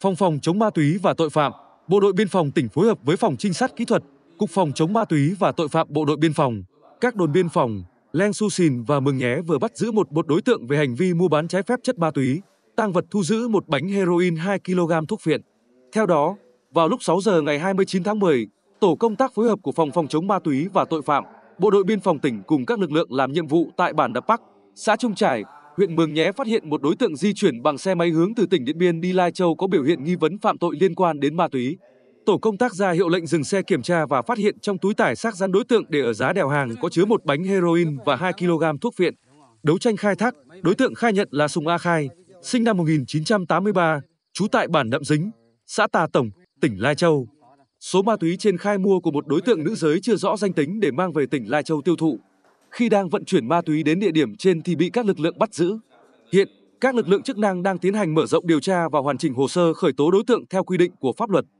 Phòng phòng chống ma túy và tội phạm, Bộ đội Biên phòng tỉnh phối hợp với Phòng Trinh sát Kỹ thuật, Cục phòng chống ma túy và tội phạm Bộ đội Biên phòng, các đồn biên phòng, Leng Su Sìn và Mường Nhé vừa bắt giữ một bộ đối tượng về hành vi mua bán trái phép chất ma túy, tăng vật thu giữ một bánh heroin 2 kg thuốc phiện. Theo đó, vào lúc 6 giờ ngày 29 tháng 10, tổ công tác phối hợp của phòng phòng chống ma túy và tội phạm, bộ đội biên phòng tỉnh cùng các lực lượng làm nhiệm vụ tại bản Đập Bắc, xã Trung Trải, huyện Mường Nhé phát hiện một đối tượng di chuyển bằng xe máy hướng từ tỉnh Điện Biên đi Lai Châu có biểu hiện nghi vấn phạm tội liên quan đến ma túy. Tổ công tác ra hiệu lệnh dừng xe kiểm tra và phát hiện trong túi tải xác rắn đối tượng để ở giá đèo hàng có chứa một bánh heroin và 2 kg thuốc viện. Đấu tranh khai thác, đối tượng khai nhận là Sùng A Khai, sinh năm 1983, trú tại bản Nậm Dính, xã Tà Tổng, tỉnh Lai Châu. Số ma túy trên khai mua của một đối tượng nữ giới chưa rõ danh tính để mang về tỉnh Lai Châu tiêu thụ. Khi đang vận chuyển ma túy đến địa điểm trên thì bị các lực lượng bắt giữ. Hiện, các lực lượng chức năng đang tiến hành mở rộng điều tra và hoàn chỉnh hồ sơ khởi tố đối tượng theo quy định của pháp luật.